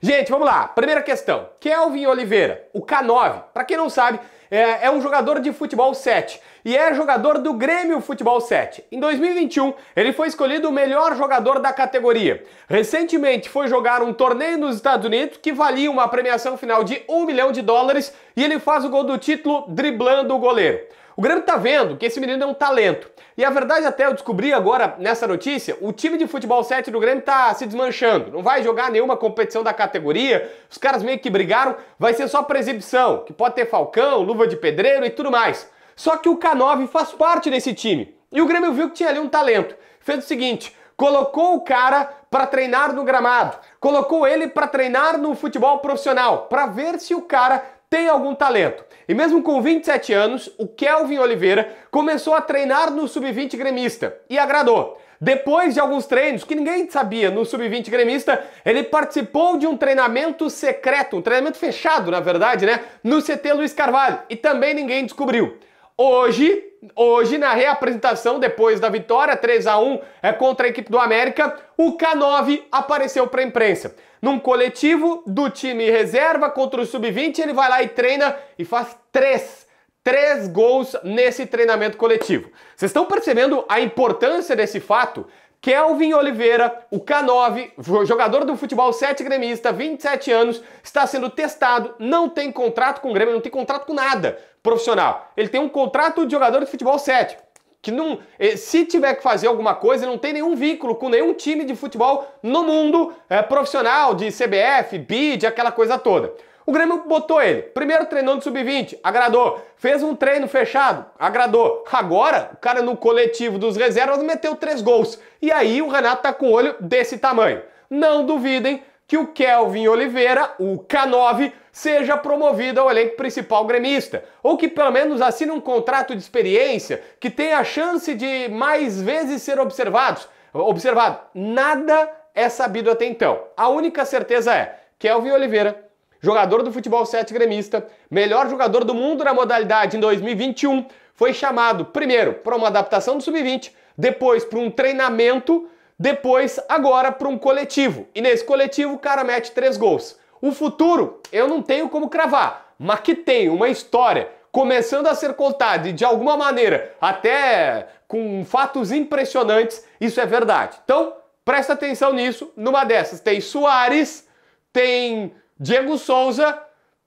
Gente, vamos lá. Primeira questão. Kelvin Oliveira, o K9. Para quem não sabe, é, é, um jogador de futebol 7 e é jogador do Grêmio Futebol 7. Em 2021, ele foi escolhido o melhor jogador da categoria. Recentemente foi jogar um torneio nos Estados Unidos que valia uma premiação final de 1 milhão de dólares e ele faz o gol do título driblando o goleiro. O Grêmio tá vendo que esse menino é um talento. E a verdade até eu descobri agora nessa notícia, o time de futebol 7 do Grêmio tá se desmanchando. Não vai jogar nenhuma competição da categoria. Os caras meio que brigaram, vai ser só pra exibição, que pode ter Falcão, Luva de Pedreiro e tudo mais. Só que o K9 faz parte desse time. E o Grêmio viu que tinha ali um talento. Fez o seguinte, colocou o cara para treinar no gramado, colocou ele para treinar no futebol profissional, para ver se o cara tem algum talento. E mesmo com 27 anos, o Kelvin Oliveira começou a treinar no sub-20 gremista e agradou. Depois de alguns treinos que ninguém sabia no sub-20 gremista, ele participou de um treinamento secreto, um treinamento fechado, na verdade, né, no CT Luiz Carvalho, e também ninguém descobriu. Hoje, hoje na reapresentação depois da vitória 3 a 1 é contra a equipe do América, o K9 apareceu para a imprensa. Num coletivo do time reserva contra o sub-20, ele vai lá e treina e faz três três gols nesse treinamento coletivo. Vocês estão percebendo a importância desse fato? Kelvin Oliveira, o K9, jogador do futebol 7 gremista, 27 anos, está sendo testado, não tem contrato com o Grêmio, não tem contrato com nada profissional. Ele tem um contrato de jogador de futebol 7, que não, eh, se tiver que fazer alguma coisa, não tem nenhum vínculo com nenhum time de futebol no mundo é, profissional, de CBF, BID, aquela coisa toda. O Grêmio botou ele. Primeiro treinou no sub-20, agradou. Fez um treino fechado, agradou. Agora, o cara no coletivo dos reservas meteu três gols. E aí o Renato tá com o olho desse tamanho. Não duvidem que o Kelvin Oliveira, o K9, seja promovido ao elenco principal gremista, ou que pelo menos assine um contrato de experiência que tenha a chance de mais vezes ser observado. observado. Nada é sabido até então. A única certeza é Kelvin Oliveira jogador do futebol 7 gremista, melhor jogador do mundo na modalidade em 2021, foi chamado primeiro para uma adaptação do sub-20, depois para um treinamento, depois agora para um coletivo. E nesse coletivo o cara mete três gols. O futuro eu não tenho como cravar, mas que tem uma história começando a ser contada e de alguma maneira, até com fatos impressionantes, isso é verdade. Então, presta atenção nisso. Numa dessas tem Soares, tem Diego Souza,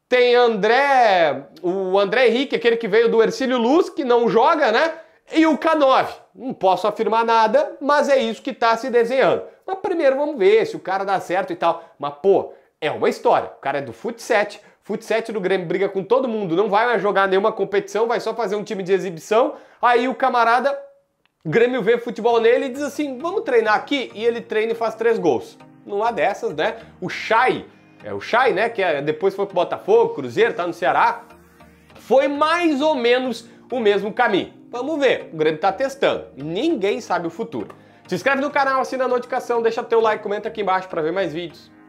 tem André, o André Henrique, aquele que veio do Ercílio Luz, que não joga, né? E o K9. Não posso afirmar nada, mas é isso que está se desenhando. Mas primeiro vamos ver se o cara dá certo e tal. Mas, pô, é uma história. O cara é do Futset, Futset do Grêmio briga com todo mundo, não vai mais jogar nenhuma competição, vai só fazer um time de exibição. Aí o camarada, Grêmio vê futebol nele e diz assim: vamos treinar aqui. E ele treina e faz três gols. Não há dessas, né? O Chay é o Chay, né? Que é, depois foi pro Botafogo, Cruzeiro, tá no Ceará. Foi mais ou menos o mesmo caminho. Vamos ver, o Grêmio tá testando. Ninguém sabe o futuro. Se inscreve no canal, assina a notificação, deixa teu like, comenta aqui embaixo para ver mais vídeos.